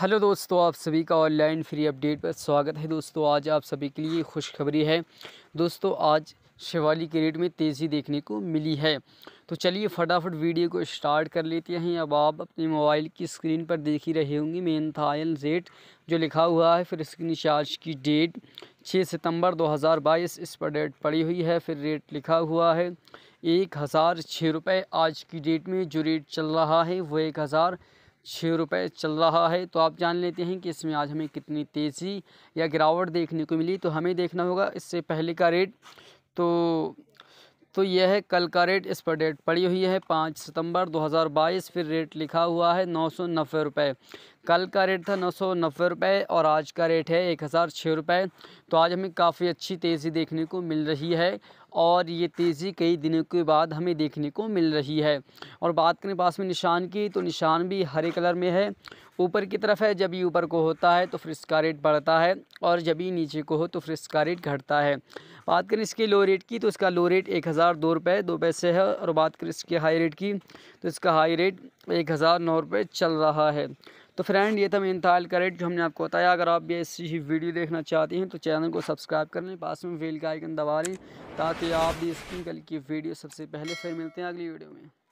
hello दोस्तों आप सभी का ऑनलाइन फ्री अपडेट पर स्वागत है दोस्तों आज आप सभी के लिए खुशखबरी है दोस्तों आज शिवाली के रेट में तेज़ी देखने को मिली है तो चलिए फटाफट वीडियो को स्टार्ट कर लेते हैं अब आप अपने मोबाइल की स्क्रीन पर देख ही रहे होंगे मेनथायल रेट जो लिखा हुआ है फिर स्क्रीन चार्ज की डेट 6 सितंबर 2022 इस पर डेट पड़ी हुई है फिर रेट लिखा हुआ है एक हज़ार छः रुपये आज की डेट में जो रेट चल रहा है वो एक हज़ार छः रुपये चल रहा है तो आप जान लेते हैं कि इसमें आज हमें कितनी तेज़ी या गिरावट देखने को मिली तो हमें देखना होगा इससे पहले का रेट तो तो यह है कल का रेट इस पर डेट पड़ी हुई है पाँच सितंबर 2022 फिर रेट लिखा हुआ है नौ सौ नब्बे रुपये कल का रेट था नौ सौ नब्बे रुपये और आज का रेट है एक हज़ार छः रुपये तो आज हमें काफ़ी अच्छी तेज़ी देखने को मिल रही है और ये तेज़ी कई दिनों के बाद हमें देखने को मिल रही है और बात करें पास में निशान की तो निशान भी हरे कलर में है ऊपर की तरफ है जब ये ऊपर को होता है तो फिर इसका रेट बढ़ता है और जब ये नीचे को हो तो फिर इसका रेट घटता है बात करें इसके लो रेट की तो इसका लो रेट एक हज़ार दो रुपये दो पैसे है और बात करें इसके हाई रेट की तो इसका हाई रेट एक हज़ार नौ रुपये चल रहा है तो फ्रेंड ये था मेन था करेट जो हमने आपको बताया अगर आप भी ऐसी वीडियो देखना चाहती हैं तो चैनल को सब्सक्राइब कर लें पास में वेल का आइकन दबा लें ताकि आप भी इसकी कल की वीडियो सबसे पहले फिर मिलते हैं अगली वीडियो में